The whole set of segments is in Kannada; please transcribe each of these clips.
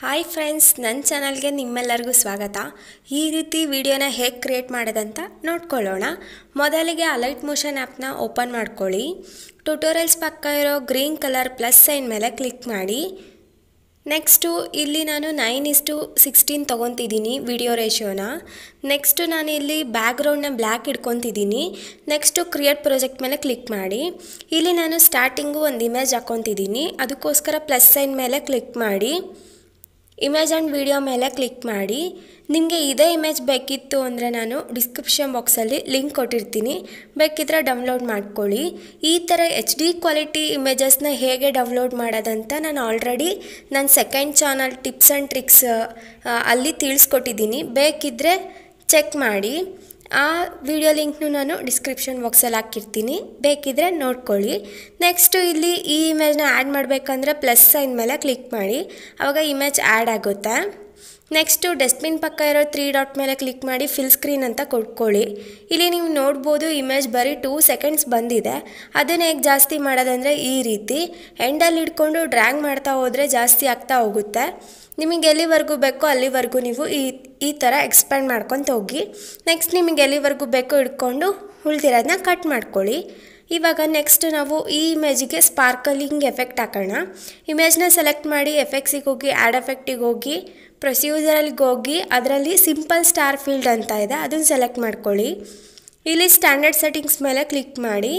ಹಾಯ್ ಫ್ರೆಂಡ್ಸ್ ನನ್ನ ಚಾನಲ್ಗೆ ನಿಮ್ಮೆಲ್ಲರಿಗೂ ಸ್ವಾಗತ ಈ ರೀತಿ ವಿಡಿಯೋನ ಹೇಗೆ ಕ್ರಿಯೇಟ್ ಮಾಡೋದಂತ ನೋಡ್ಕೊಳ್ಳೋಣ ಮೊದಲಿಗೆ ಅಲೈಟ್ ಮೋಷನ್ ಆ್ಯಪ್ನ ಓಪನ್ ಮಾಡ್ಕೊಳ್ಳಿ ಟ್ಯುಟೋರಿಯಲ್ಸ್ ಪಕ್ಕ ಇರೋ ಗ್ರೀನ್ ಕಲರ್ ಪ್ಲಸ್ ಸೈನ್ ಮೇಲೆ ಕ್ಲಿಕ್ ಮಾಡಿ ನೆಕ್ಸ್ಟು ಇಲ್ಲಿ ನಾನು ನೈನ್ ಇಸ್ಟು ಸಿಕ್ಸ್ಟೀನ್ ತೊಗೊತಿದ್ದೀನಿ ವಿಡಿಯೋ ರೇಷಿಯೋನ ನೆಕ್ಸ್ಟು ನಾನು ಇಲ್ಲಿ ಬ್ಯಾಕ್ಗ್ರೌಂಡ್ನ ಬ್ಲ್ಯಾಕ್ ಇಟ್ಕೊತಿದ್ದೀನಿ ನೆಕ್ಸ್ಟು ಕ್ರಿಯೇಟ್ ಪ್ರಾಜೆಕ್ಟ್ ಮೇಲೆ ಕ್ಲಿಕ್ ಮಾಡಿ ಇಲ್ಲಿ ನಾನು ಸ್ಟಾರ್ಟಿಂಗು ಒಂದು ಇಮೇಜ್ ಹಾಕ್ಕೊತಿದ್ದೀನಿ ಅದಕ್ಕೋಸ್ಕರ ಪ್ಲಸ್ ಸೈನ್ ಮೇಲೆ ಕ್ಲಿಕ್ ಮಾಡಿ ಇಮೇಜ್ ಆ್ಯಂಡ್ ವಿಡಿಯೋ ಮೇಲೆ ಕ್ಲಿಕ್ ಮಾಡಿ ನಿಮಗೆ ಇದೇ ಇಮೇಜ್ ಬೇಕಿತ್ತು ಅಂದರೆ ನಾನು ಡಿಸ್ಕ್ರಿಪ್ಷನ್ ಬಾಕ್ಸಲ್ಲಿ ಲಿಂಕ್ ಕೊಟ್ಟಿರ್ತೀನಿ ಬೇಕಿದ್ರೆ ಡೌನ್ಲೋಡ್ ಮಾಡ್ಕೊಳ್ಳಿ ಈ ಥರ ಎಚ್ ಡಿ ಕ್ವಾಲಿಟಿ ಇಮೇಜಸ್ನ ಹೇಗೆ ಡೌನ್ಲೋಡ್ ಮಾಡೋದಂತ ನಾನು ಆಲ್ರೆಡಿ ನನ್ನ second channel tips and tricks ಅಲ್ಲಿ ತಿಳಿಸ್ಕೊಟ್ಟಿದ್ದೀನಿ ಬೇಕಿದ್ದರೆ ಚೆಕ್ ಮಾಡಿ ಆ ವಿಡಿಯೋ ಲಿಂಕ್ನು ನಾನು ಡಿಸ್ಕ್ರಿಪ್ಷನ್ ಬಾಕ್ಸಲ್ಲಿ ಹಾಕಿರ್ತೀನಿ ಬೇಕಿದ್ರೆ ನೋಡ್ಕೊಳ್ಳಿ ನೆಕ್ಸ್ಟು ಇಲ್ಲಿ ಈ ಇಮೇಜ್ನ ಆ್ಯಡ್ ಮಾಡಬೇಕಂದ್ರೆ ಪ್ಲಸ್ ಸೈನ್ ಮೇಲೆ ಕ್ಲಿಕ್ ಮಾಡಿ ಆವಾಗ ಇಮೇಜ್ ಆ್ಯಡ್ ಆಗುತ್ತೆ ನೆಕ್ಸ್ಟು ಡಸ್ಟ್ಬಿನ್ ಪಕ್ಕ ಇರೋ ತ್ರೀ ಡಾಟ್ ಮೇಲೆ ಕ್ಲಿಕ್ ಮಾಡಿ ಫಿಲ್ ಸ್ಕ್ರೀನ್ ಅಂತ ಕೊಟ್ಕೊಳ್ಳಿ ಇಲ್ಲಿ ನೀವು ನೋಡ್ಬೋದು ಇಮೇಜ್ ಬರೀ ಟೂ ಸೆಕೆಂಡ್ಸ್ ಬಂದಿದೆ ಅದನ್ನು ಹೇಗೆ ಜಾಸ್ತಿ ಮಾಡೋದಂದರೆ ಈ ರೀತಿ ಎಂಡಲ್ಲಿ ಹಿಡ್ಕೊಂಡು ಡ್ರ್ಯಾಂಗ್ ಮಾಡ್ತಾ ಹೋದರೆ ಜಾಸ್ತಿ ಆಗ್ತಾ ಹೋಗುತ್ತೆ ನಿಮಗೆ ಎಲ್ಲಿವರೆಗೂ ಬೇಕೋ ಅಲ್ಲಿವರೆಗೂ ನೀವು ಈ ಈ ಥರ ಎಕ್ಸ್ಪ್ಯಾಂಡ್ ಮಾಡ್ಕೊತ ಹೋಗಿ ನೆಕ್ಸ್ಟ್ ನಿಮಗೆ ಎಲ್ಲಿವರೆಗೂ ಬೇಕೋ ಇಟ್ಕೊಂಡು ಉಳ್ದಿರೋದನ್ನ ಕಟ್ ಮಾಡ್ಕೊಳ್ಳಿ ಇವಾಗ ನೆಕ್ಸ್ಟ್ ನಾವು ಈ ಇಮೇಜಿಗೆ ಸ್ಪಾರ್ಕಲಿಂಗ್ ಎಫೆಕ್ಟ್ ಹಾಕೋಣ ಇಮೇಜ್ನ ಸೆಲೆಕ್ಟ್ ಮಾಡಿ ಎಫೆಕ್ಟ್ಸಿಗೆ ಹೋಗಿ ಆ್ಯಡ್ ಎಫೆಕ್ಟಿಗೆ ಹೋಗಿ ಪ್ರೊಸೀಜರಲ್ಗೆ ಹೋಗಿ ಅದರಲ್ಲಿ ಸಿಂಪಲ್ ಸ್ಟಾರ್ ಫೀಲ್ಡ್ ಅಂತ ಇದೆ ಅದನ್ನು ಸೆಲೆಕ್ಟ್ ಮಾಡ್ಕೊಳ್ಳಿ ಇಲ್ಲಿ ಸ್ಟ್ಯಾಂಡರ್ಡ್ ಸೆಟ್ಟಿಂಗ್ಸ್ ಮೇಲೆ ಕ್ಲಿಕ್ ಮಾಡಿ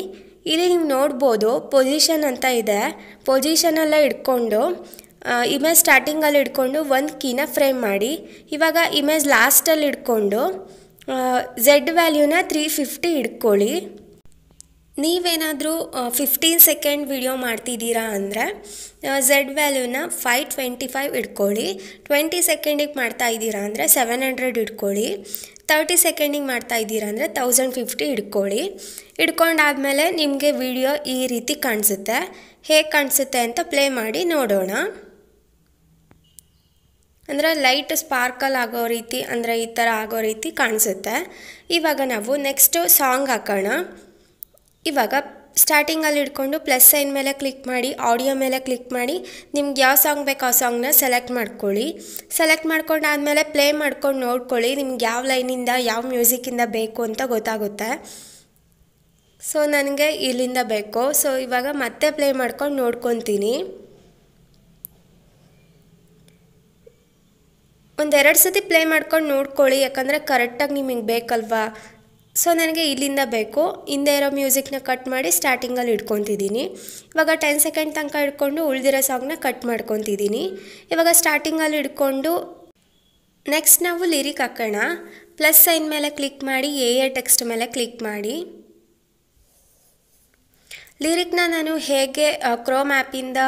ಇಲ್ಲಿ ನೀವು ನೋಡ್ಬೋದು ಪೊಸಿಷನ್ ಅಂತ ಇದೆ ಪೊಸಿಷನೆಲ್ಲ ಇಟ್ಕೊಂಡು ಇಮೇಜ್ ಸ್ಟಾರ್ಟಿಂಗಲ್ಲಿ ಇಟ್ಕೊಂಡು ಒಂದು ಕೀನ ಫ್ರೇಮ್ ಮಾಡಿ ಇವಾಗ ಇಮೇಜ್ ಲಾಸ್ಟಲ್ಲಿ ಇಟ್ಕೊಂಡು ಝೆಡ್ ವ್ಯಾಲ್ಯೂನ ತ್ರೀ ಫಿಫ್ಟಿ ಇಟ್ಕೊಳ್ಳಿ ನೀವೇನಾದರೂ ಫಿಫ್ಟೀನ್ ಸೆಕೆಂಡ್ ವಿಡಿಯೋ ಮಾಡ್ತಿದ್ದೀರಾ ಅಂದರೆ ಝೆಡ್ ವ್ಯಾಲ್ಯೂನ ಫೈವ್ ಟ್ವೆಂಟಿ ಫೈವ್ ಇಟ್ಕೊಳ್ಳಿ ಟ್ವೆಂಟಿ ಸೆಕೆಂಡಿಗೆ ಮಾಡ್ತಾ ಇದ್ದೀರಾ ಅಂದರೆ ಸೆವೆನ್ ಹಂಡ್ರೆಡ್ ಇಟ್ಕೊಳ್ಳಿ ತರ್ಟಿ ಸೆಕೆಂಡಿಗೆ ಮಾಡ್ತಾ ಇದ್ದೀರಾ ಅಂದರೆ ತೌಸಂಡ್ ಫಿಫ್ಟಿ ಇಟ್ಕೊಳ್ಳಿ ಇಟ್ಕೊಂಡಾದಮೇಲೆ ನಿಮಗೆ ವಿಡಿಯೋ ಈ ರೀತಿ ಕಾಣಿಸುತ್ತೆ ಹೇಗೆ ಕಾಣಿಸುತ್ತೆ ಅಂತ ಪ್ಲೇ ಮಾಡಿ ನೋಡೋಣ ಅಂದರೆ ಲೈಟ್ ಸ್ಪಾರ್ಕಲ್ ಆಗೋ ರೀತಿ ಅಂದರೆ ಈ ಥರ ಆಗೋ ರೀತಿ ಕಾಣಿಸುತ್ತೆ ಇವಾಗ ನಾವು ನೆಕ್ಸ್ಟು ಸಾಂಗ್ ಹಾಕೋಣ ಇವಾಗ ಸ್ಟಾರ್ಟಿಂಗಲ್ಲಿ ಹಿಡ್ಕೊಂಡು ಪ್ಲಸ್ ಸೈನ್ ಮೇಲೆ ಕ್ಲಿಕ್ ಮಾಡಿ ಆಡಿಯೋ ಮೇಲೆ ಕ್ಲಿಕ್ ಮಾಡಿ ನಿಮ್ಗೆ ಯಾವ ಸಾಂಗ್ ಬೇಕು ಆ ಸಾಂಗ್ನ ಸೆಲೆಕ್ಟ್ ಮಾಡ್ಕೊಳ್ಳಿ ಸೆಲೆಕ್ಟ್ ಮಾಡ್ಕೊಂಡು ಆದಮೇಲೆ ಪ್ಲೇ ಮಾಡ್ಕೊಂಡು ನೋಡ್ಕೊಳ್ಳಿ ನಿಮ್ಗೆ ಯಾವ ಲೈನಿಂದ ಯಾವ ಮ್ಯೂಸಿಕಿಂದ ಬೇಕು ಅಂತ ಗೊತ್ತಾಗುತ್ತೆ ಸೊ ನನಗೆ ಇಲ್ಲಿಂದ ಬೇಕು ಸೊ ಇವಾಗ ಮತ್ತೆ ಪ್ಲೇ ಮಾಡ್ಕೊಂಡು ನೋಡ್ಕೊತೀನಿ ಒಂದೆರಡು ಸತಿ ಪ್ಲೇ ಮಾಡ್ಕೊಂಡು ನೋಡ್ಕೊಳ್ಳಿ ಯಾಕಂದರೆ ಕರೆಕ್ಟಾಗಿ ನಿಮಗೆ ಬೇಕಲ್ವಾ ಸೊ ನನಗೆ ಇಲ್ಲಿಂದ ಬೇಕು ಹಿಂದೆ ಇರೋ ಮ್ಯೂಸಿಕ್ನ ಕಟ್ ಮಾಡಿ ಸ್ಟಾರ್ಟಿಂಗಲ್ಲಿ ಇಟ್ಕೊತಿದ್ದೀನಿ ಇವಾಗ ಟೆನ್ ಸೆಕೆಂಡ್ ತನಕ ಇಟ್ಕೊಂಡು ಉಳಿದಿರೋ ಸಾಂಗ್ನ ಕಟ್ ಮಾಡ್ಕೊತಿದ್ದೀನಿ ಇವಾಗ ಸ್ಟಾರ್ಟಿಂಗಲ್ಲಿ ಇಟ್ಕೊಂಡು ನೆಕ್ಸ್ಟ್ ನಾವು ಲಿರಿಕ್ ಹಾಕೋಣ ಪ್ಲಸ್ ಸೈನ್ ಮೇಲೆ ಕ್ಲಿಕ್ ಮಾಡಿ ಎ ಎ ಟೆಕ್ಸ್ಟ್ ಮೇಲೆ ಕ್ಲಿಕ್ ಮಾಡಿ ಲಿರಿಕ್ನ ನಾನು ಹೇಗೆ ಕ್ರೋಮ್ ಆ್ಯಪಿಂದ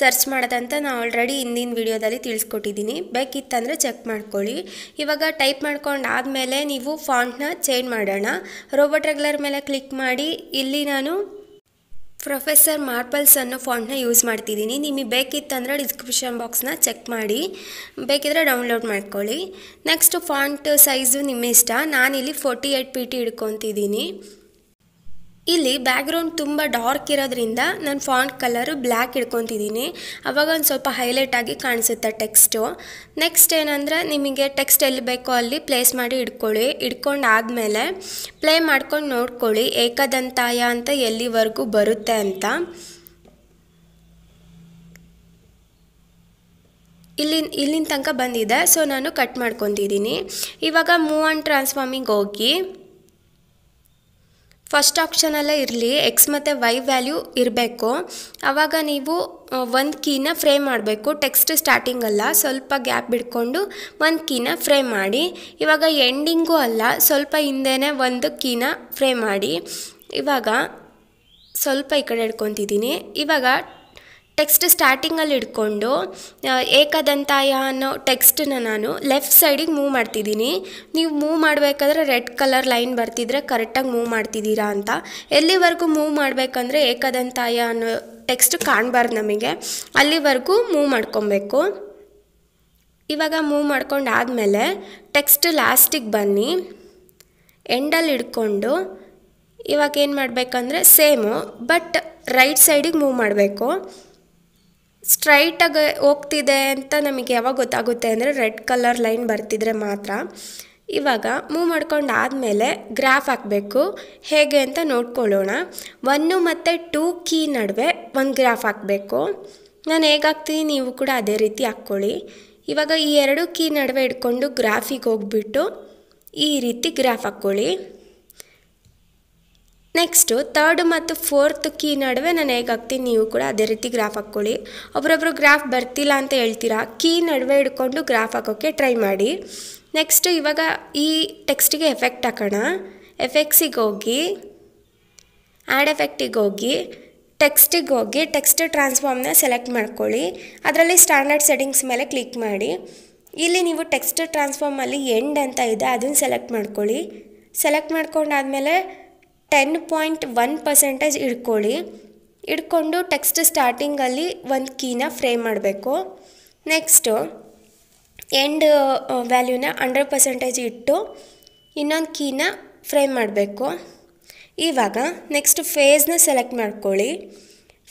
ಸರ್ಚ್ ಮಾಡೋದಂತ ನಾನು ಆಲ್ರೆಡಿ ಹಿಂದಿನ ವಿಡಿಯೋದಲ್ಲಿ ತಿಳಿಸ್ಕೊಟ್ಟಿದ್ದೀನಿ ಬೇಕಿತ್ತಂದರೆ ಚೆಕ್ ಮಾಡ್ಕೊಳ್ಳಿ ಇವಾಗ ಟೈಪ್ ಮಾಡ್ಕೊಂಡು ಆದಮೇಲೆ ನೀವು ಫಾಂಟ್ನ ಚೇಂಜ್ ಮಾಡೋಣ ರೋಬೋಟ್ ರೆಗ್ಯುಲರ್ ಮೇಲೆ ಕ್ಲಿಕ್ ಮಾಡಿ ಇಲ್ಲಿ ನಾನು ಪ್ರೊಫೆಸರ್ ಮಾರ್ಪಲ್ಸ್ ಅನ್ನೋ ಫಾಂಟ್ನ ಯೂಸ್ ಮಾಡ್ತಿದ್ದೀನಿ ನಿಮಗೆ ಬೇಕಿತ್ತಂದರೆ ಡಿಸ್ಕ್ರಿಪ್ಷನ್ ಬಾಕ್ಸ್ನ ಚೆಕ್ ಮಾಡಿ ಬೇಕಿದ್ರೆ ಡೌನ್ಲೋಡ್ ಮಾಡ್ಕೊಳ್ಳಿ ನೆಕ್ಸ್ಟ್ ಫಾಂಟ್ ಸೈಜು ನಿಮ್ಮ ಇಷ್ಟ ನಾನಿಲ್ಲಿ ಫೋರ್ಟಿ ಏಯ್ಟ್ ಪಿ ಟಿ ಹಿಡ್ಕೊತಿದ್ದೀನಿ ಇಲ್ಲಿ ಬ್ಯಾಕ್ಗ್ರೌಂಡ್ ತುಂಬ ಡಾರ್ಕ್ ಇರೋದ್ರಿಂದ ನಾನು ಫಾಂಟ್ ಕಲರು ಬ್ಲ್ಯಾಕ್ ಇಟ್ಕೊತಿದ್ದೀನಿ ಅವಾಗ ಒಂದು ಸ್ವಲ್ಪ ಹೈಲೈಟ್ ಆಗಿ ಕಾಣಿಸುತ್ತೆ ಟೆಕ್ಸ್ಟು ನೆಕ್ಸ್ಟ್ ಏನಂದರೆ ನಿಮಗೆ ಟೆಕ್ಸ್ಟ್ ಎಲ್ಲಿ ಬೇಕೋ ಅಲ್ಲಿ ಪ್ಲೇಸ್ ಮಾಡಿ ಇಟ್ಕೊಳ್ಳಿ ಇಟ್ಕೊಂಡು ಆದಮೇಲೆ ಪ್ಲೇ ಮಾಡ್ಕೊಂಡು ನೋಡ್ಕೊಳ್ಳಿ ಏಕದಂತಾಯ ಅಂತ ಎಲ್ಲಿವರೆಗೂ ಬರುತ್ತೆ ಅಂತ ಇಲ್ಲಿ ಇಲ್ಲಿನ ತನಕ ಬಂದಿದೆ ಸೊ ನಾನು ಕಟ್ ಮಾಡ್ಕೊತಿದ್ದೀನಿ ಇವಾಗ ಮೂವ್ ಆ್ಯಂಡ್ ಟ್ರಾನ್ಸ್ಫಾರ್ಮಿಂಗ್ ಹೋಗಿ ಫಸ್ಟ್ ಆಪ್ಷನಲ್ಲೇ ಇರಲಿ ಎಕ್ಸ್ ಮತ್ತು ವೈ ವ್ಯಾಲ್ಯೂ ಇರಬೇಕು ಆವಾಗ ನೀವು ಒಂದು ಕೀನ ಫ್ರೈ ಮಾಡಬೇಕು ಟೆಕ್ಸ್ಟ್ ಸ್ಟಾರ್ಟಿಂಗ್ ಅಲ್ಲ ಸ್ವಲ್ಪ ಗ್ಯಾಪ್ ಬಿಡ್ಕೊಂಡು ಒಂದು ಕೀನ ಫ್ರೈ ಮಾಡಿ ಇವಾಗ ಎಂಡಿಂಗೂ ಅಲ್ಲ ಸ್ವಲ್ಪ ಹಿಂದೆನೇ ಒಂದು ಕೀನ ಫ್ರೈ ಮಾಡಿ ಇವಾಗ ಸ್ವಲ್ಪ ಈ ಕಡೆ ಇಟ್ಕೊತಿದ್ದೀನಿ ಇವಾಗ ಟೆಕ್ಸ್ಟ್ ಸ್ಟಾರ್ಟಿಂಗಲ್ಲಿ ಇಟ್ಕೊಂಡು ಏಕದಂತಾಯ ಅನ್ನೋ ಟೆಕ್ಸ್ಟನ್ನ ನಾನು ಲೆಫ್ಟ್ ಸೈಡಿಗೆ ಮೂವ್ ಮಾಡ್ತಿದ್ದೀನಿ ನೀವು ಮೂವ್ ಮಾಡಬೇಕಾದ್ರೆ ರೆಡ್ ಕಲರ್ ಲೈನ್ ಬರ್ತಿದ್ರೆ ಕರೆಕ್ಟಾಗಿ ಮೂವ್ ಮಾಡ್ತಿದ್ದೀರಾ ಅಂತ ಎಲ್ಲಿವರೆಗೂ ಮೂವ್ ಮಾಡಬೇಕಂದ್ರೆ ಏಕದಂತಾಯ ಅನ್ನೋ ಟೆಕ್ಸ್ಟ್ ಕಾಣಬಾರ್ದು ನಮಗೆ ಅಲ್ಲಿವರೆಗೂ ಮೂವ್ ಮಾಡ್ಕೊಬೇಕು ಇವಾಗ ಮೂವ್ ಮಾಡ್ಕೊಂಡು ಆದಮೇಲೆ ಟೆಕ್ಸ್ಟ್ ಲಾಸ್ಟಿಗೆ ಬನ್ನಿ ಎಂಡಲ್ಲಿ ಇಡ್ಕೊಂಡು ಇವಾಗ ಏನು ಮಾಡಬೇಕಂದ್ರೆ ಸೇಮು ಬಟ್ ರೈಟ್ ಸೈಡಿಗೆ ಮೂವ್ ಮಾಡಬೇಕು ಸ್ಟ್ರೈಟಾಗಿ ಹೋಗ್ತಿದೆ ಅಂತ ನಮಗೆ ಯಾವಾಗ ಗೊತ್ತಾಗುತ್ತೆ ಅಂದರೆ ರೆಡ್ ಕಲರ್ ಲೈನ್ ಬರ್ತಿದ್ರೆ ಮಾತ್ರ ಇವಾಗ ಮೂವ್ ಮಾಡ್ಕೊಂಡು ಆದಮೇಲೆ ಗ್ರಾಫ್ ಹಾಕಬೇಕು ಹೇಗೆ ಅಂತ ನೋಡ್ಕೊಳ್ಳೋಣ ಒನ್ನು ಮತ್ತು ಟೂ ಕೀ ನಡುವೆ ಒಂದು ಗ್ರಾಫ್ ಹಾಕಬೇಕು ನಾನು ಹೇಗಾಗ್ತೀನಿ ನೀವು ಕೂಡ ಅದೇ ರೀತಿ ಹಾಕ್ಕೊಳ್ಳಿ ಇವಾಗ ಈ ಎರಡು ಕೀ ನಡುವೆ ಇಟ್ಕೊಂಡು ಗ್ರಾಫಿಗೆ ಹೋಗ್ಬಿಟ್ಟು ಈ ರೀತಿ ಗ್ರಾಫ್ ಹಾಕ್ಕೊಳ್ಳಿ ನೆಕ್ಸ್ಟು ತರ್ಡ್ ಮತ್ತು ಫೋರ್ತ್ ಕೀ ನಡುವೆ ನಾನು ಹೇಗೆ ಹಾಕ್ತೀನಿ ನೀವು ಕೂಡ ಅದೇ ರೀತಿ ಗ್ರಾಫ್ ಹಾಕ್ಕೊಳ್ಳಿ ಒಬ್ರೊಬ್ರು ಗ್ರಾಫ್ ಬರ್ತಿಲ್ಲ ಅಂತ ಹೇಳ್ತೀರಾ ಕೀ ನಡುವೆ ಹಿಡ್ಕೊಂಡು ಗ್ರಾಫ್ ಹಾಕೋಕ್ಕೆ ಟ್ರೈ ಮಾಡಿ ನೆಕ್ಸ್ಟ್ ಇವಾಗ ಈ ಟೆಕ್ಸ್ಟಿಗೆ ಎಫೆಕ್ಟ್ ಹಾಕೋಣ ಎಫೆಕ್ಟ್ಸಿಗೆ ಹೋಗಿ ಆ್ಯಡ್ ಎಫೆಕ್ಟಿಗೆ ಹೋಗಿ ಟೆಕ್ಸ್ಟಿಗೆ ಹೋಗಿ ಟೆಕ್ಸ್ಟ್ ಟ್ರಾನ್ಸ್ಫಾರ್ಮ್ನ ಸೆಲೆಕ್ಟ್ ಮಾಡ್ಕೊಳ್ಳಿ ಅದರಲ್ಲಿ ಸ್ಟ್ಯಾಂಡರ್ಡ್ ಸೆಟ್ಟಿಂಗ್ಸ್ ಮೇಲೆ ಕ್ಲಿಕ್ ಮಾಡಿ ಇಲ್ಲಿ ನೀವು ಟೆಕ್ಸ್ಟ್ ಟ್ರಾನ್ಸ್ಫಾರ್ಮಲ್ಲಿ ಎಂಡ್ ಅಂತ ಇದೆ ಅದನ್ನು ಸೆಲೆಕ್ಟ್ ಮಾಡ್ಕೊಳ್ಳಿ ಸೆಲೆಕ್ಟ್ ಮಾಡ್ಕೊಂಡಾದಮೇಲೆ ಟೆನ್ ಪಾಯಿಂಟ್ ಒನ್ ಪರ್ಸೆಂಟೇಜ್ ಇಡ್ಕೊಳ್ಳಿ ಇಡ್ಕೊಂಡು ಟೆಕ್ಸ್ಟ್ ಸ್ಟಾರ್ಟಿಂಗಲ್ಲಿ ಒಂದು ಕೀನ ಫ್ರೇಮ್ ಮಾಡಬೇಕು ನೆಕ್ಸ್ಟು ಎಂಡ್ ವ್ಯಾಲ್ಯೂನ ಹಂಡ್ರೆಡ್ ಪರ್ಸೆಂಟೇಜ್ ಇಟ್ಟು ಇನ್ನೊಂದು ಕೀನ ಫ್ರೇಮ್ ಮಾಡಬೇಕು ಇವಾಗ ನೆಕ್ಸ್ಟ್ ಫೇಸ್ನ ಸೆಲೆಕ್ಟ್ ಮಾಡ್ಕೊಳ್ಳಿ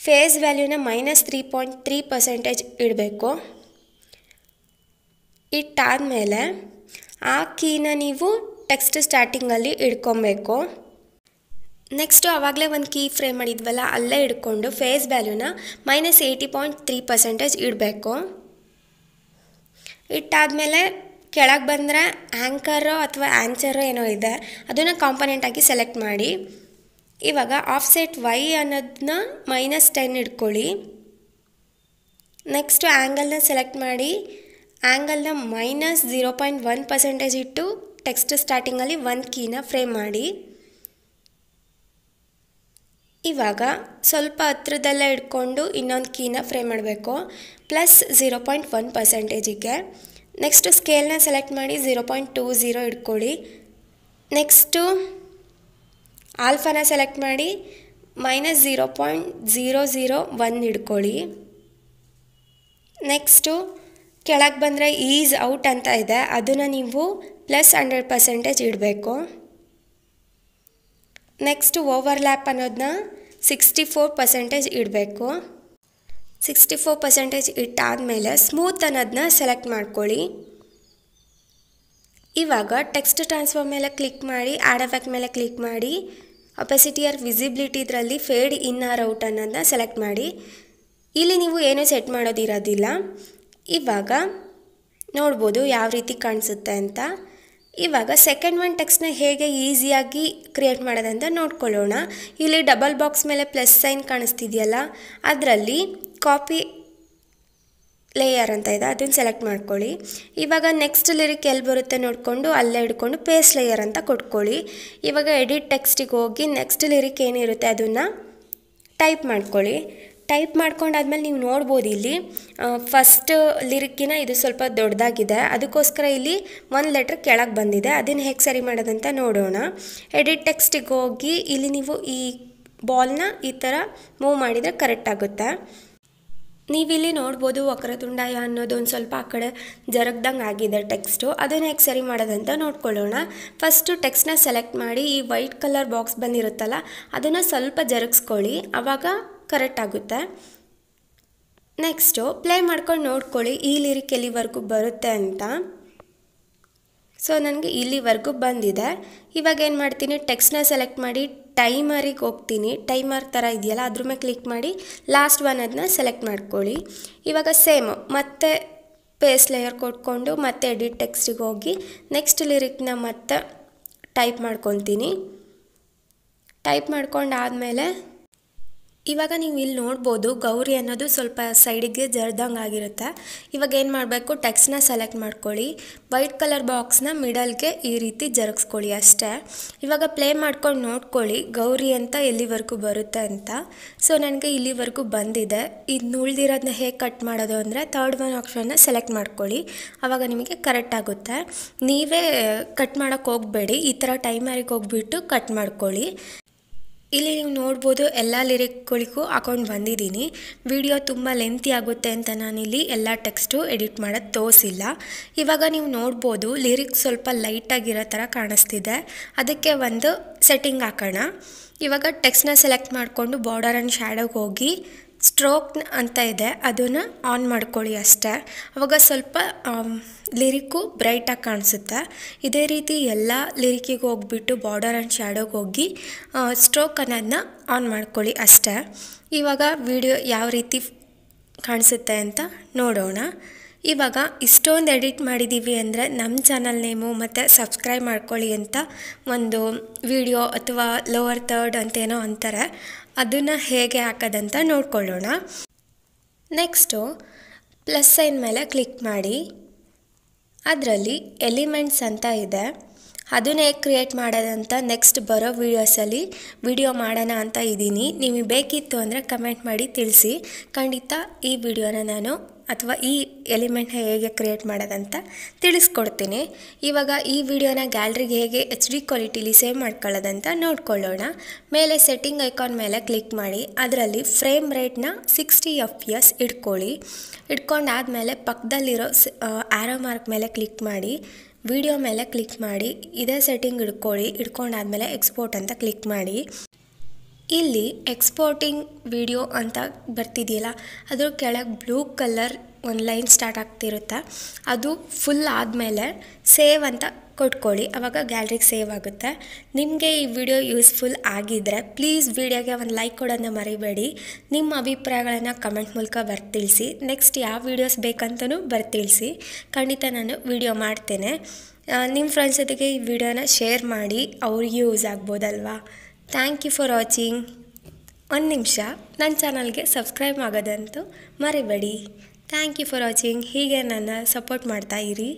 ಫೇಸ್ ವ್ಯಾಲ್ಯೂನ minus three point three percentage ಇಡಬೇಕು ಇಟ್ಟಾದಮೇಲೆ ಆ ಕೀನ ನೀವು ಟೆಕ್ಸ್ಟ್ ಸ್ಟಾರ್ಟಿಂಗಲ್ಲಿ ಇಡ್ಕೊಬೇಕು ನೆಕ್ಸ್ಟು ಆವಾಗಲೇ ಒಂದು ಕೀ ಫ್ರೇಮ್ ಮಾಡಿದ್ವಲ್ಲ ಅಲ್ಲೇ ಇಡ್ಕೊಂಡು ಫೇಸ್ ವ್ಯಾಲ್ಯೂನ minus eighty point three percentage ಇಡಬೇಕು ಇಟ್ಟಾದಮೇಲೆ ಕೆಳಗೆ ಬಂದರೆ ಆ್ಯಂಕರೋ ಅಥವಾ ಆ್ಯನ್ಸರೋ ಏನೋ ಇದೆ ಅದನ್ನು ಕಾಂಪೊನೆಂಟಾಗಿ ಸೆಲೆಕ್ಟ್ ಮಾಡಿ ಇವಾಗ ಆಫ್ಸೆಟ್ ವೈ ಅನ್ನೋದನ್ನ ಮೈನಸ್ ಟೆನ್ ಇಟ್ಕೊಳ್ಳಿ ನೆಕ್ಸ್ಟು ಆ್ಯಂಗಲ್ನ ಸೆಲೆಕ್ಟ್ ಮಾಡಿ ಆ್ಯಂಗಲ್ನ minus zero point one percentage ಇಟ್ಟು ಟೆಕ್ಸ್ಟ್ ಸ್ಟಾರ್ಟಿಂಗಲ್ಲಿ ಒಂದು ಕೀನ ಫ್ರೇಮ್ ಮಾಡಿ ಇವಾಗ ಸ್ವಲ್ಪ ಹತ್ರದಲ್ಲೇ ಇಟ್ಕೊಂಡು ಇನ್ನೊಂದು ಕೀನ ಫ್ರೈ ಮಾಡಬೇಕು ಪ್ಲಸ್ ಝೀರೋ ಪಾಯಿಂಟ್ ಒನ್ ಪರ್ಸೆಂಟೇಜಿಗೆ ನೆಕ್ಸ್ಟ್ ಸ್ಕೇಲ್ನ ಸೆಲೆಕ್ಟ್ ಮಾಡಿ ಝೀರೋ ಪಾಯಿಂಟ್ ಟೂ ಝೀರೋ ಇಟ್ಕೊಳ್ಳಿ ನೆಕ್ಸ್ಟು ಆಲ್ಫಾನ ಸೆಲೆಕ್ಟ್ ಮಾಡಿ minus zero point zero zero one ಹಿಡ್ಕೊಳ್ಳಿ ನೆಕ್ಸ್ಟು ಕೆಳಗೆ ಬಂದರೆ ಈಸ್ ಔಟ್ ಅಂತ ಇದೆ ಅದನ್ನು ನೀವು ಪ್ಲಸ್ ಹಂಡ್ರೆಡ್ ಪರ್ಸೆಂಟೇಜ್ ಇಡಬೇಕು ನೆಕ್ಸ್ಟ್ ಓವರ್ಲ್ಯಾಪ್ ಅನ್ನೋದನ್ನ ಸಿಕ್ಸ್ಟಿ ಫೋರ್ ಪರ್ಸೆಂಟೇಜ್ ಇಡಬೇಕು ಸಿಕ್ಸ್ಟಿ ಫೋರ್ ಪರ್ಸೆಂಟೇಜ್ ಇಟ್ಟಾದಮೇಲೆ ಸ್ಮೂತ್ ಅನ್ನೋದನ್ನ ಸೆಲೆಕ್ಟ್ ಮಾಡ್ಕೊಳ್ಳಿ ಇವಾಗ ಟೆಕ್ಸ್ಟ್ ಟ್ರಾನ್ಸ್ಫರ್ ಮೇಲೆ ಕ್ಲಿಕ್ ಮಾಡಿ ಆ್ಯಡ್ ಎಫೆಕ್ಟ್ ಮೇಲೆ ಕ್ಲಿಕ್ ಮಾಡಿ ಅಪಾಸಿಟಿ ಆರ್ ವಿಸಿಬಿಲಿಟಿ ಇದರಲ್ಲಿ ಫೇಡ್ ಇನ್ ಆರ್ ಔಟ್ ಅನ್ನೋದನ್ನ ಸೆಲೆಕ್ಟ್ ಮಾಡಿ ಇಲ್ಲಿ ನೀವು ಏನೂ ಸೆಟ್ ಮಾಡೋದಿರೋದಿಲ್ಲ ಇವಾಗ ನೋಡ್ಬೋದು ಯಾವ ರೀತಿ ಕಾಣಿಸುತ್ತೆ ಅಂತ ಇವಾಗ ಸೆಕೆಂಡ್ ಒನ್ ಟೆಕ್ಸ್ಟ್ನ ಹೇಗೆ ಈಸಿಯಾಗಿ ಕ್ರಿಯೇಟ್ ಮಾಡೋದಂತ ನೋಡ್ಕೊಳ್ಳೋಣ ಇಲ್ಲಿ ಡಬಲ್ ಬಾಕ್ಸ್ ಮೇಲೆ ಪ್ಲಸ್ ಸೈನ್ ಕಾಣಿಸ್ತಿದೆಯಲ್ಲ ಅದರಲ್ಲಿ ಕಾಪಿ ಲೇಯರ್ ಅಂತ ಇದೆ ಅದನ್ನು ಸೆಲೆಕ್ಟ್ ಮಾಡ್ಕೊಳ್ಳಿ ಇವಾಗ ನೆಕ್ಸ್ಟ್ ಲಿರಿಕ್ ಎಲ್ಲಿ ಬರುತ್ತೆ ನೋಡಿಕೊಂಡು ಅಲ್ಲೇ ಹಿಡ್ಕೊಂಡು ಪೇಸ್ಟ್ ಲೇಯರ್ ಅಂತ ಕೊಟ್ಕೊಳ್ಳಿ ಇವಾಗ ಎಡಿಟ್ ಟೆಕ್ಸ್ಟಿಗೆ ಹೋಗಿ ನೆಕ್ಸ್ಟ್ ಲಿರಿಕ್ ಏನಿರುತ್ತೆ ಅದನ್ನು ಟೈಪ್ ಮಾಡ್ಕೊಳ್ಳಿ ಟೈಪ್ ಮಾಡ್ಕೊಂಡಾದ್ಮೇಲೆ ನೀವು ನೋಡ್ಬೋದು ಇಲ್ಲಿ ಫಸ್ಟ್ ಲಿರಿಕ್ಕಿನ ಇದು ಸ್ವಲ್ಪ ದೊಡ್ಡದಾಗಿದೆ ಅದಕ್ಕೋಸ್ಕರ ಇಲ್ಲಿ ಒಂದು ಲೆಟ್ರ್ ಕೆಳಗೆ ಬಂದಿದೆ ಅದನ್ನು ಹೇಗೆ ಸರಿ ಮಾಡೋದಂತ ನೋಡೋಣ ಎಡಿಟ್ ಟೆಕ್ಸ್ಟಿಗೆ ಹೋಗಿ ಇಲ್ಲಿ ನೀವು ಈ ಬಾಲ್ನ ಈ ಥರ ಮೂವ್ ಮಾಡಿದರೆ ಕರೆಕ್ಟ್ ಆಗುತ್ತೆ ನೀವಿಲ್ಲಿ ನೋಡ್ಬೋದು ತುಂಡಾಯ ಅನ್ನೋದೊಂದು ಸ್ವಲ್ಪ ಆ ಕಡೆ ಜರಗ್ದಂಗೆ ಆಗಿದೆ ಟೆಕ್ಸ್ಟು ಅದನ್ನು ಹೇಗೆ ಸರಿ ಮಾಡೋದಂತ ನೋಡ್ಕೊಳ್ಳೋಣ ಫಸ್ಟು ಟೆಕ್ಸ್ಟ್ನ ಸೆಲೆಕ್ಟ್ ಮಾಡಿ ಈ ವೈಟ್ ಕಲರ್ ಬಾಕ್ಸ್ ಬಂದಿರುತ್ತಲ್ಲ ಅದನ್ನು ಸ್ವಲ್ಪ ಜರಗಿಸ್ಕೊಳ್ಳಿ ಆವಾಗ ಕರೆಕ್ಟ್ ಆಗುತ್ತೆ ನೆಕ್ಸ್ಟು ಪ್ಲೇ ಮಾಡ್ಕೊಂಡು ನೋಡ್ಕೊಳ್ಳಿ ಈ ಲಿರಿಕ್ ಎಲ್ಲಿವರೆಗೂ ಬರುತ್ತೆ ಅಂತ ಸೊ ನನಗೆ ಇಲ್ಲಿವರೆಗೂ ಬಂದಿದೆ ಇವಾಗ ಏನು ಮಾಡ್ತೀನಿ ಟೆಕ್ಸ್ಟ್ನ ಸೆಲೆಕ್ಟ್ ಮಾಡಿ ಟೈಮರಿಗೆ ಹೋಗ್ತೀನಿ ಟೈಮರ್ ಥರ ಇದೆಯಲ್ಲ ಅದ್ರ ಮೇಲೆ ಕ್ಲಿಕ್ ಮಾಡಿ ಲಾಸ್ಟ್ ಒನ್ ಅದನ್ನ ಸೆಲೆಕ್ಟ್ ಮಾಡ್ಕೊಳ್ಳಿ ಇವಾಗ ಸೇಮ್ ಮತ್ತೆ ಪೇಸ್ ಲೇಯರ್ ಕೊಟ್ಕೊಂಡು ಮತ್ತೆ ಎಡಿಟ್ ಟೆಕ್ಸ್ಟಿಗೆ ಹೋಗಿ ನೆಕ್ಸ್ಟ್ ಲಿರಿಕ್ನ ಮತ್ತೆ ಟೈಪ್ ಮಾಡ್ಕೊತೀನಿ ಟೈಪ್ ಮಾಡ್ಕೊಂಡಾದಮೇಲೆ ಇವಾಗ ನೀವು ಇಲ್ಲಿ ನೋಡ್ಬೋದು ಗೌರಿ ಅನ್ನೋದು ಸ್ವಲ್ಪ ಸೈಡಿಗೆ ಜರ್ದಂಗೆ ಆಗಿರುತ್ತೆ ಇವಾಗ ಏನು ಮಾಡಬೇಕು ಟೆಕ್ಸ್ಟ್ನ ಸೆಲೆಕ್ಟ್ ಮಾಡ್ಕೊಳ್ಳಿ ವೈಟ್ ಕಲರ್ ಬಾಕ್ಸ್ನ ಮಿಡಲ್ಗೆ ಈ ರೀತಿ ಜರುಗಿಸ್ಕೊಳ್ಳಿ ಅಷ್ಟೇ ಇವಾಗ ಪ್ಲೇ ಮಾಡ್ಕೊಂಡು ನೋಡ್ಕೊಳ್ಳಿ ಗೌರಿ ಅಂತ ಎಲ್ಲಿವರೆಗೂ ಬರುತ್ತೆ ಅಂತ ಸೊ ನನಗೆ ಇಲ್ಲಿವರೆಗೂ ಬಂದಿದೆ ಇದು ಉಳ್ದಿರೋದನ್ನ ಹೇಗೆ ಕಟ್ ಮಾಡೋದು ಅಂದರೆ ಥರ್ಡ್ ಒನ್ ಆಪ್ಷನ್ನ ಸೆಲೆಕ್ಟ್ ಮಾಡ್ಕೊಳ್ಳಿ ಆವಾಗ ನಿಮಗೆ ಕರೆಕ್ಟ್ ಆಗುತ್ತೆ ನೀವೇ ಕಟ್ ಮಾಡೋಕ್ಕೆ ಹೋಗಬೇಡಿ ಈ ಥರ ಟೈಮರಿಗೆ ಹೋಗ್ಬಿಟ್ಟು ಕಟ್ ಮಾಡ್ಕೊಳ್ಳಿ ಇಲ್ಲಿ ನೀವು ನೋಡ್ಬೋದು ಎಲ್ಲ ಲಿರಿಕ್ಗಳಿಗೂ ಹಾಕೊಂಡು ಬಂದಿದ್ದೀನಿ ವಿಡಿಯೋ ತುಂಬ ಲೆಂತಿ ಆಗುತ್ತೆ ಅಂತ ನಾನಿಲ್ಲಿ ಎಲ್ಲ ಟೆಕ್ಸ್ಟು ಎಡಿಟ್ ಮಾಡೋದು ತೋರಿಸಿಲ್ಲ ಇವಾಗ ನೀವು ನೋಡ್ಬೋದು ಲಿರಿಕ್ಸ್ ಸ್ವಲ್ಪ ಲೈಟಾಗಿರೋ ಥರ ಕಾಣಿಸ್ತಿದೆ ಅದಕ್ಕೆ ಒಂದು ಸೆಟ್ಟಿಂಗ್ ಹಾಕೋಣ ಇವಾಗ ಟೆಕ್ಸ್ಟ್ನ ಸೆಲೆಕ್ಟ್ ಮಾಡಿಕೊಂಡು ಬಾರ್ಡರ್ ಆ್ಯಂಡ್ ಶ್ಯಾಡೋಗೆ ಹೋಗಿ ಸ್ಟ್ರೋಕ್ ಅಂತ ಇದೆ ಅದನ್ನು ಆನ್ ಮಾಡ್ಕೊಳ್ಳಿ ಅಷ್ಟೇ ಅವಾಗ ಸ್ವಲ್ಪ ಲಿರಿಕ್ಕು ಬ್ರೈಟಾಗಿ ಕಾಣಿಸುತ್ತೆ ಇದೇ ರೀತಿ ಎಲ್ಲ ಲಿರಿಕಿಗೆ ಹೋಗ್ಬಿಟ್ಟು ಬಾರ್ಡರ್ ಆ್ಯಂಡ್ ಶ್ಯಾಡೋಗೆ ಹೋಗಿ ಸ್ಟ್ರೋಕ್ ಅನ್ನೋದನ್ನ ಆನ್ ಮಾಡ್ಕೊಳ್ಳಿ ಅಷ್ಟೇ ಇವಾಗ ವಿಡಿಯೋ ಯಾವ ರೀತಿ ಕಾಣಿಸುತ್ತೆ ಅಂತ ನೋಡೋಣ ಇವಾಗ ಇಷ್ಟೊಂದು ಎಡಿಟ್ ಮಾಡಿದ್ದೀವಿ ಅಂದರೆ ನಮ್ಮ ಚಾನಲ್ ನೇಮು ಮತ್ತು ಸಬ್ಸ್ಕ್ರೈಬ್ ಮಾಡ್ಕೊಳ್ಳಿ ಅಂತ ಒಂದು ವಿಡಿಯೋ ಅಥವಾ ಲೋವರ್ ಥರ್ಡ್ ಅಂತೇನೋ ಅಂತಾರೆ ಅದನ್ನು ಹೇಗೆ ಹಾಕೋದಂತ ನೋಡ್ಕೊಳ್ಳೋಣ ನೆಕ್ಸ್ಟು ಪ್ಲಸ್ ಸೈನ್ ಮೇಲೆ ಕ್ಲಿಕ್ ಮಾಡಿ ಅದರಲ್ಲಿ ಎಲಿಮೆಂಟ್ಸ್ ಅಂತ ಇದೆ ಅದನ್ನೇ ಕ್ರಿಯೇಟ್ ಮಾಡೋದಂತ ನೆಕ್ಸ್ಟ್ ಬರೋ ವೀಡಿಯೋಸಲ್ಲಿ ವಿಡಿಯೋ ಮಾಡೋಣ ಅಂತ ಇದ್ದೀನಿ ನಿಮಗೆ ಬೇಕಿತ್ತು ಅಂದರೆ ಕಮೆಂಟ್ ಮಾಡಿ ತಿಳಿಸಿ ಖಂಡಿತ ಈ ವಿಡಿಯೋನ ನಾನು ಅಥವಾ ಈ ಎಲಿಮೆಂಟ್ನ ಹೇಗೆ ಕ್ರಿಯೇಟ್ ಮಾಡೋದಂತ ತಿಳಿಸ್ಕೊಡ್ತೀನಿ ಇವಾಗ ಈ ವಿಡಿಯೋನ ಗ್ಯಾಲ್ರಿಗೆ ಹೇಗೆ ಎಚ್ ಡಿ ಕ್ವಾಲಿಟೀಲಿ ಸೇವ್ ಮಾಡ್ಕೊಳ್ಳೋದಂತ ನೋಡ್ಕೊಳ್ಳೋಣ ಮೇಲೆ ಸೆಟ್ಟಿಂಗ್ ಐಕಾನ್ ಮೇಲೆ ಕ್ಲಿಕ್ ಮಾಡಿ ಅದರಲ್ಲಿ ಫ್ರೇಮ್ ರೇಟ್ನ ಸಿಕ್ಸ್ಟಿ ಎಫ್ ಎಸ್ ಇಟ್ಕೊಳ್ಳಿ ಮೇಲೆ ಪಕ್ಕದಲ್ಲಿರೋ ಆರೋ ಮಾರ್ಕ್ ಮೇಲೆ ಕ್ಲಿಕ್ ಮಾಡಿ ವಿಡಿಯೋ ಮೇಲೆ ಕ್ಲಿಕ್ ಮಾಡಿ ಇದೇ ಸೆಟ್ಟಿಂಗ್ ಇಟ್ಕೊಳ್ಳಿ ಇಟ್ಕೊಂಡಾದ್ಮೇಲೆ ಎಕ್ಸ್ಪೋರ್ಟ್ ಅಂತ ಕ್ಲಿಕ್ ಮಾಡಿ ಇಲ್ಲಿ ಎಕ್ಸ್ಪೋರ್ಟಿಂಗ್ ವಿಡಿಯೋ ಅಂತ ಬರ್ತಿದೆಯಲ್ಲ ಅದ್ರ ಕೆಳಗೆ ಬ್ಲೂ ಕಲರ್ ಒಂದು ಲೈನ್ ಸ್ಟಾರ್ಟ್ ಆಗ್ತಿರುತ್ತೆ ಅದು ಫುಲ್ ಆದಮೇಲೆ ಸೇವ್ ಅಂತ ಕೊಟ್ಕೊಳ್ಳಿ ಅವಾಗ ಗ್ಯಾಲ್ರಿಗೆ ಸೇವ್ ಆಗುತ್ತೆ ನಿಮಗೆ ಈ ವಿಡಿಯೋ ಯೂಸ್ಫುಲ್ ಆಗಿದ್ದರೆ ಪ್ಲೀಸ್ ವಿಡಿಯೋಗೆ ಒಂದು ಲೈಕ್ ಕೊಡೋದನ್ನ ಮರಿಬೇಡಿ ನಿಮ್ಮ ಅಭಿಪ್ರಾಯಗಳನ್ನು ಕಮೆಂಟ್ ಮೂಲಕ ಬರ್ತಿಳಿಸಿ ನೆಕ್ಸ್ಟ್ ಯಾವ ವೀಡಿಯೋಸ್ ಬೇಕಂತಲೂ ಬರ್ತಿಳಿಸಿ ಖಂಡಿತ ನಾನು ವಿಡಿಯೋ ಮಾಡ್ತೇನೆ ನಿಮ್ಮ ಫ್ರೆಂಡ್ಸ್ ಜೊತೆಗೆ ಈ ವಿಡಿಯೋನ ಶೇರ್ ಮಾಡಿ ಅವ್ರಿಗೆ ಯೂಸ್ ಆಗ್ಬೋದಲ್ವಾ ಥ್ಯಾಂಕ್ ಯು ಫಾರ್ ವಾಚಿಂಗ್ ಒಂದು ನಿಮಿಷ ನನ್ನ ಚಾನಲ್ಗೆ ಸಬ್ಸ್ಕ್ರೈಬ್ ಆಗೋದಂತೂ ಮರಿಬೇಡಿ ಥ್ಯಾಂಕ್ ಯು ಫಾರ್ ವಾಚಿಂಗ್ ಹೀಗೆ ನನ್ನ ಸಪೋರ್ಟ್ ಮಾಡ್ತಾಯಿರಿ